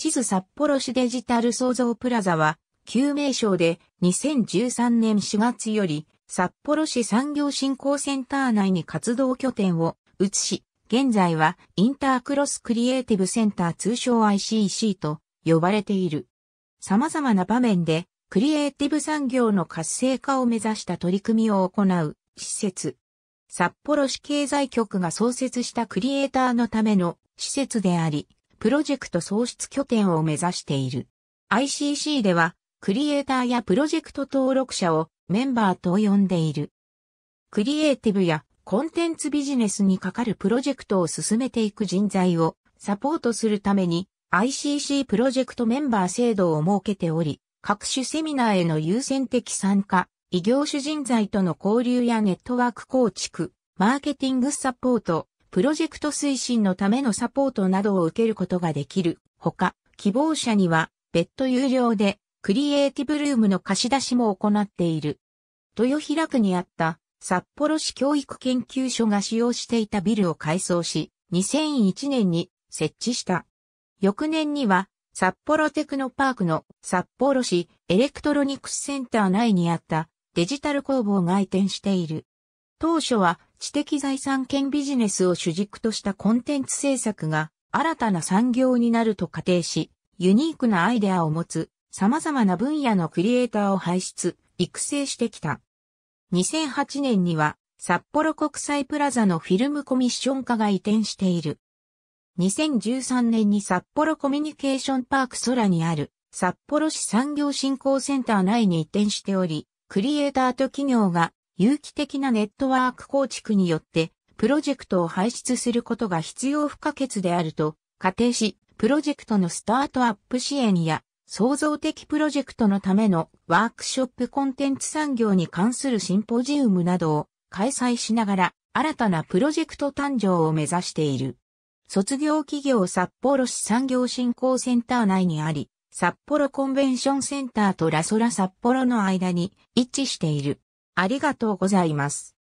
地図札幌市デジタル創造プラザは、旧名称で2013年4月より札幌市産業振興センター内に活動拠点を移し、現在はインタークロスクリエイティブセンター通称 ICC と呼ばれている。様々な場面でクリエイティブ産業の活性化を目指した取り組みを行う施設。札幌市経済局が創設したクリエイターのための施設であり、プロジェクト創出拠点を目指している。ICC では、クリエイターやプロジェクト登録者をメンバーと呼んでいる。クリエイティブやコンテンツビジネスにかかるプロジェクトを進めていく人材をサポートするために ICC プロジェクトメンバー制度を設けており、各種セミナーへの優先的参加、異業種人材との交流やネットワーク構築、マーケティングサポート、プロジェクト推進のためのサポートなどを受けることができる。ほか、希望者には別途有料でクリエイティブルームの貸し出しも行っている。豊平区にあった札幌市教育研究所が使用していたビルを改装し、2001年に設置した。翌年には札幌テクノパークの札幌市エレクトロニクスセンター内にあったデジタル工房が移転している。当初は知的財産権ビジネスを主軸としたコンテンツ制作が新たな産業になると仮定し、ユニークなアイデアを持つ様々な分野のクリエイターを輩出、育成してきた。2008年には札幌国際プラザのフィルムコミッション課が移転している。2013年に札幌コミュニケーションパーク空にある札幌市産業振興センター内に移転しており、クリエイターと企業が有機的なネットワーク構築によって、プロジェクトを排出することが必要不可欠であると仮定し、プロジェクトのスタートアップ支援や創造的プロジェクトのためのワークショップコンテンツ産業に関するシンポジウムなどを開催しながら新たなプロジェクト誕生を目指している。卒業企業札幌市産業振興センター内にあり、札幌コンベンションセンターとラソラ札幌の間に一致している。ありがとうございます。